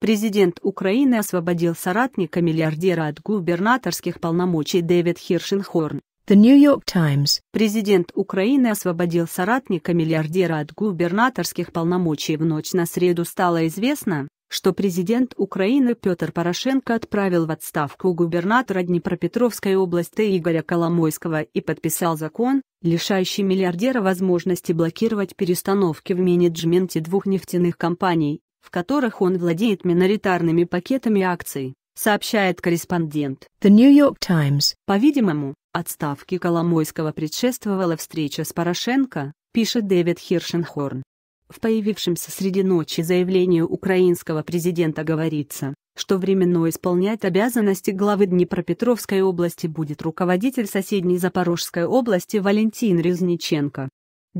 Президент Украины освободил соратника миллиардера от губернаторских полномочий Дэвид Хиршенхорн. The New York Times. Президент Украины освободил соратника миллиардера от губернаторских полномочий. В ночь на среду стало известно, что президент Украины Петр Порошенко отправил в отставку губернатора Днепропетровской области Игоря Коломойского и подписал закон, лишающий миллиардера возможности блокировать перестановки в менеджменте двух нефтяных компаний в которых он владеет миноритарными пакетами акций, сообщает корреспондент. The New York Times. По-видимому, отставке Коломойского предшествовала встреча с Порошенко, пишет Дэвид Хиршенхорн. В появившемся среди ночи заявлении украинского президента говорится, что временно исполнять обязанности главы Днепропетровской области будет руководитель соседней Запорожской области Валентин Резниченко.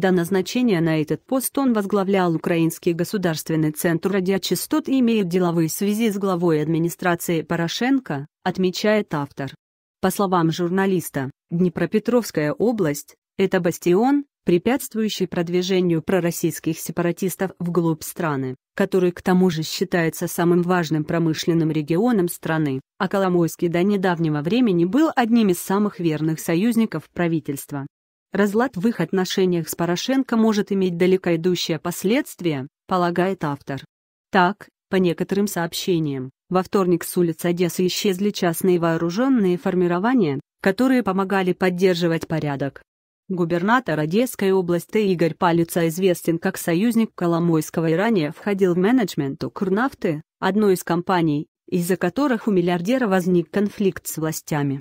До назначения на этот пост он возглавлял Украинский государственный центр радиочастот и имеет деловые связи с главой администрации Порошенко, отмечает автор. По словам журналиста, Днепропетровская область – это бастион, препятствующий продвижению пророссийских сепаратистов вглубь страны, который к тому же считается самым важным промышленным регионом страны, а Коломойский до недавнего времени был одним из самых верных союзников правительства. Разлад в их отношениях с Порошенко может иметь далеко идущие последствия, полагает автор. Так, по некоторым сообщениям, во вторник с улиц Одессы исчезли частные вооруженные формирования, которые помогали поддерживать порядок. Губернатор Одесской области Игорь Палица известен как союзник Коломойского и ранее входил в менеджмент Укрнафты, одной из компаний, из-за которых у миллиардера возник конфликт с властями.